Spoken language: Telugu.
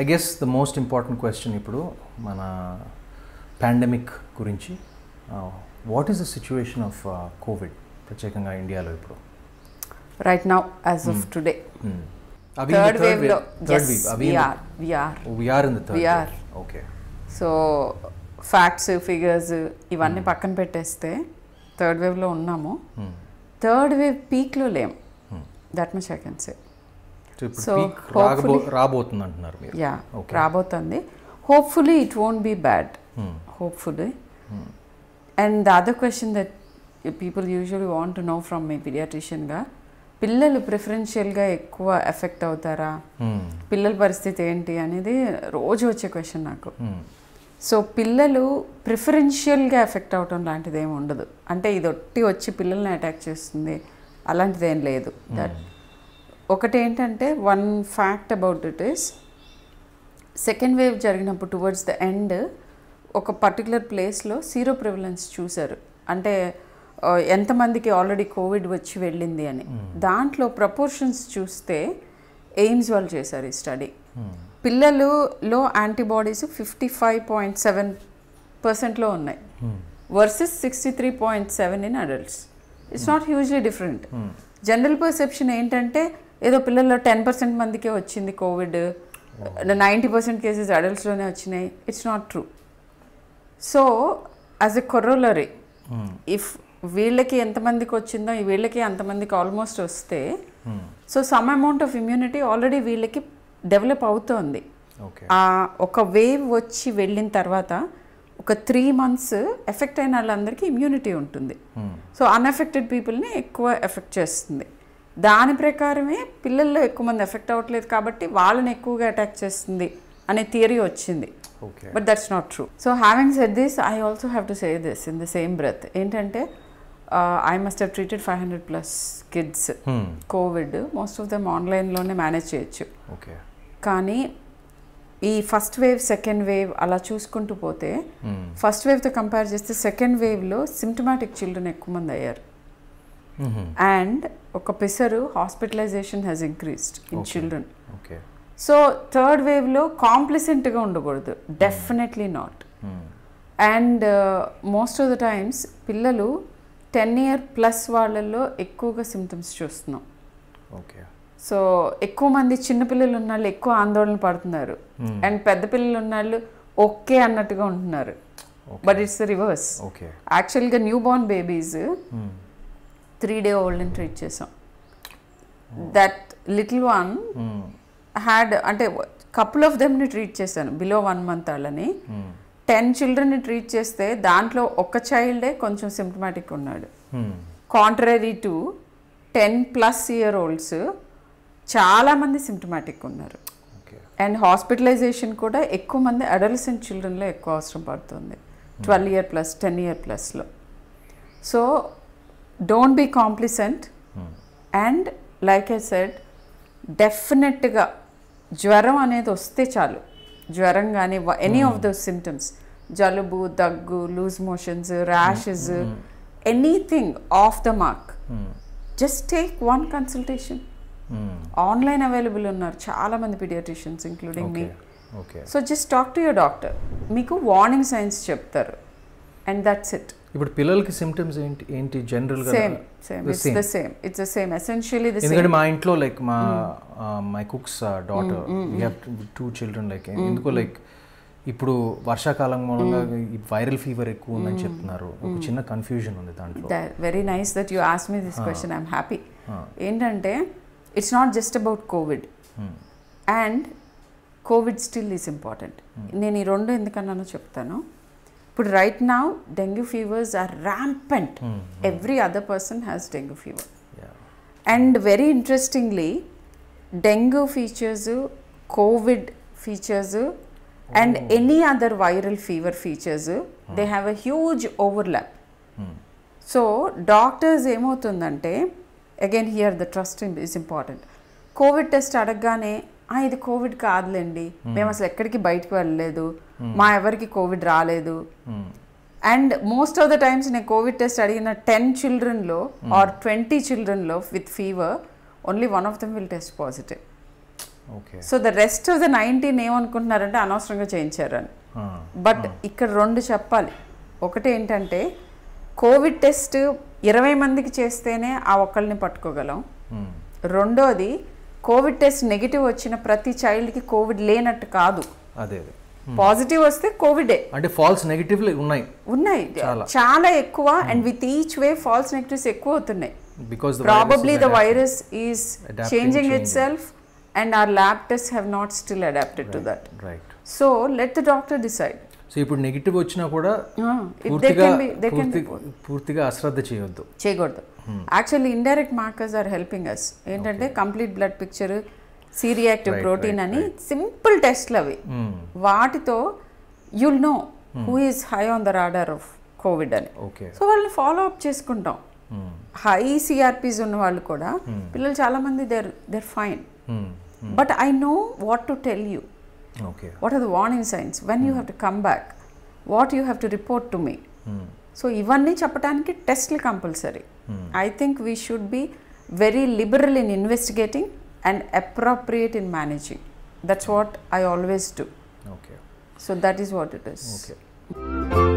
I guess the most important question ఇప్పుడు మన పాండమిక్ గురించి what is the situation of COVID ప్రత్యేకంగా ఇండియాలో ఇప్పుడు right now as of today okay so facts figures ఇవన్నీ hmm. పక్కన పెట్టేస్తే థర్డ్ వేవ్లో ఉన్నాము థర్డ్ వేవ్ పీక్లో లేము that means I can say so రాబోతుంది అంటున్నారు యా రాబోతుంది hopefully it won't be bad hopefully and the other question that people usually want to know from me పిడియాట్రిషియన్గా పిల్లలు ప్రిఫరెన్షియల్గా ఎక్కువ ఎఫెక్ట్ అవుతారా hmm. పిల్లల పరిస్థితి ఏంటి అనేది రోజు వచ్చే క్వశ్చన్ నాకు సో hmm. పిల్లలు ప్రిఫరెన్షియల్గా ఎఫెక్ట్ అవటం లాంటిది ఏమి ఉండదు అంటే ఇది ఒట్టి వచ్చి పిల్లల్ని అటాక్ చేస్తుంది అలాంటిది ఏం లేదు దట్ hmm. ఒకటి ఏంటంటే one fact about it is second wave జరిగినప్పుడు టువర్డ్స్ ద ఎండ్ ఒక పర్టికులర్ ప్లేస్లో సీరో ప్రివలెన్స్ చూశారు అంటే ఎంతమందికి ఆల్రెడీ కోవిడ్ వచ్చి వెళ్ళింది అని hmm. దాంట్లో ప్రపోర్షన్స్ చూస్తే ఎయిమ్స్ వాళ్ళు చేశారు ఈ స్టడీ పిల్లలులో antibodies fifty five point seven పర్సెంట్లో ఉన్నాయి versus sixty three point seven in adults it's not hugely different general perception ఏంటంటే ఏదో పిల్లల్లో టెన్ పర్సెంట్ మందికే వచ్చింది COVID oh. Ninety percent cases అడల్ట్స్లోనే వచ్చినాయి it's not true so as a corollary if వీళ్ళకి ఎంతమందికి వచ్చిందో వీళ్ళకి అంతమందికి ఆల్మోస్ట్ వస్తే so some amount of immunity already వీళ్ళకి డెవలప్ అవుతోంది ఆ ఒక వేవ్ వచ్చి వెళ్ళిన తర్వాత ఒక త్రీ మంత్స్ ఎఫెక్ట్ అయిన వాళ్ళందరికీ ఇమ్యూనిటీ ఉంటుంది సో అన్ఎఫెక్టెడ్ పీపుల్ని ఎక్కువ ఎఫెక్ట్ చేస్తుంది దాని ప్రకారమే పిల్లల్లో ఎక్కువ మంది ఎఫెక్ట్ అవ్వట్లేదు కాబట్టి వాళ్ళని ఎక్కువగా అటాక్ చేస్తుంది అనే థియరీ వచ్చింది but that's not true so having set this I also have to say this in the same breath ఏంటంటే I must have treated five hundred plus kids COVID most of them ఆన్లైన్లోనే మేనేజ్ చేయొచ్చు కానీ ఈ ఫస్ట్ వేవ్ సెకండ్ వేవ్ అలా చూసుకుంటూ పోతే ఫస్ట్ వేవ్తో కంపేర్ చేస్తే సెకండ్ వేవ్లో సిమ్టమాటిక్ చిల్డ్రన్ ఎక్కువ మంది అయ్యారు అండ్ mm-hmm. ఒక పిసరు hospitalisation has increased in children so third వేవ్లో కాంప్లిసెంట్గా ఉండకూడదు definitely not and most of the times పిల్లలు టెన్ ఇయర్ ప్లస్ వాళ్ళల్లో ఎక్కువగా సిమ్టమ్స్ చూస్తున్నాం ఓకే సో ఎక్కువ మంది చిన్నపిల్లలు ఉన్న వాళ్ళు ఎక్కువ ఆందోళన పడుతున్నారు అండ్ mm-hmm. పెద్ద పిల్లలు ఉన్న వాళ్ళు ఓకే అన్నట్టుగా ఉంటున్నారు బట్ ఇట్స్ రివర్స్ యాక్చువల్గా newborn babies three day ఓల్డ్ని ట్రీట్ చేసాం దట్ లిటిల్ వన్ హ్యాడ్ అంటే కపుల్ ఆఫ్ దెమ్ని ట్రీట్ చేశాను బిలో వన్ మంత్ వాళ్ళని టెన్ hmm. చిల్డ్రన్ని ట్రీట్ చేస్తే దాంట్లో ఒక చైల్డే కొంచెం సిమ్టమాటిక్ ఉన్నాడు contrary to ten plus year olds చాలామంది సిమ్టమాటిక్ ఉన్నారు అండ్ హాస్పిటలైజేషన్ కూడా ఎక్కువ మంది అడల్సెంట్ చిల్డ్రన్లో ఎక్కువ అవసరం పడుతుంది twelve year plus ten year ప్లస్లో so don't be complacent and like I said డెఫినెట్గా జ్వరం అనేది వస్తే చాలు జ్వరం కానీ ఎనీ ఆఫ్ దోస్ సిమ్టమ్స్ జలుబు దగ్గు loose motions rashes anything off the mark just take one consultation online available ఉన్నారు చాలా మంది paediatricians including me so just talk to your doctor మీకు వార్నింగ్ సైన్స్ చెప్తారు అండ్ దట్స్ ఇట్ ఇప్పుడు పిల్లలకి సిమ్టమ్స్ ఏంటి ఏంటి జనరల్ గా same same it's the same it's the same essentially the same ఎందుకంటే మా ఇంట్లో లైక్ మా my cook's daughter we have two children like ఎందుకో లైక్ hmm. ఇప్పుడు వర్షాకాలం మూలంగా వైరల్ hmm. ఫీవర్ ఎక్కువ ఉందని hmm. చెప్తున్నారు ఒక చిన్న కన్ఫ్యూజన్ ఉంది దాంట్లో very nice that you ask me this question I'm happy ఏంటంటే it's not just about COVID and COVID still is important నేను ఈ రెండు ఎందుకన్నానో చెప్తాను But right now, dengue fevers are rampant. Hmm, hmm. Every other person has dengue fever. And very interestingly, dengue features, COVID features, oh. and any other viral fever features, hmm. they have a huge overlap. So, doctors, again, here the trust is important. COVID test, ఇది కోవిడ్ కాదులేండి మేము అసలు ఎక్కడికి బయటకు వెళ్ళలేదు మా ఎవరికి కోవిడ్ రాలేదు and most of the times నేను కోవిడ్ టెస్ట్ అడిగిన టెన్ చిల్డ్రన్లో ఆర్ ట్వంటీ చిల్డ్రన్లో with fever only one of them will test positive so the rest of the nineteen ఏమనుకుంటున్నారంటే అనవసరంగా చేయించారని బట్ ఇక్కడ రెండు చెప్పాలి ఒకటి ఏంటంటే కోవిడ్ టెస్ట్ ఇరవై మందికి చేస్తేనే ఆ ఒక్కరిని పట్టుకోగలం రెండోది కోవిడ్ టెస్ట్ నెగిటివ్ వచ్చిన ప్రతి చైల్డ్కి కోవిడ్ లేనట్టు కాదు అదే పాజిటివ్ వస్తే కోవిడే అంటే ఫాల్స్ నెగిటివ్ ఉన్నాయి ఉన్నాయి చాలా ఎక్కువ and with each way false negatives ఎక్కువ అవుతున్నాయి because probably the virus is changing itself and our lab test have not still adapted to that right so let the doctor decide so ఇప్పుడు నెగిటివ్ వచ్చినా కూడా పూర్తిగా అశ్రద్ధ చేయొద్దు చేయకూడదు actually indirect markers are helping us ఏంటంటే complete blood picture C reactive protein అని సింపుల్ టెస్ట్లు అవి hmm. వాటితో you'll know who is high on the radar of COVID అని సో వాళ్ళని ఫాలో అప్ చేసుకుంటాం హై hmm. సిఆర్పిస్ ఉన్న వాళ్ళు కూడా hmm. పిల్లలు చాలా మంది they're they're fine but I know what to tell you What are the warning signs? When you hmm. have to come back, what you have to report to me? Hmm. So even ni chapatanki test compulsory. Hmm. I think we should be very liberal in investigating and appropriate in managing. That's what I always do. Okay. So that is what it is.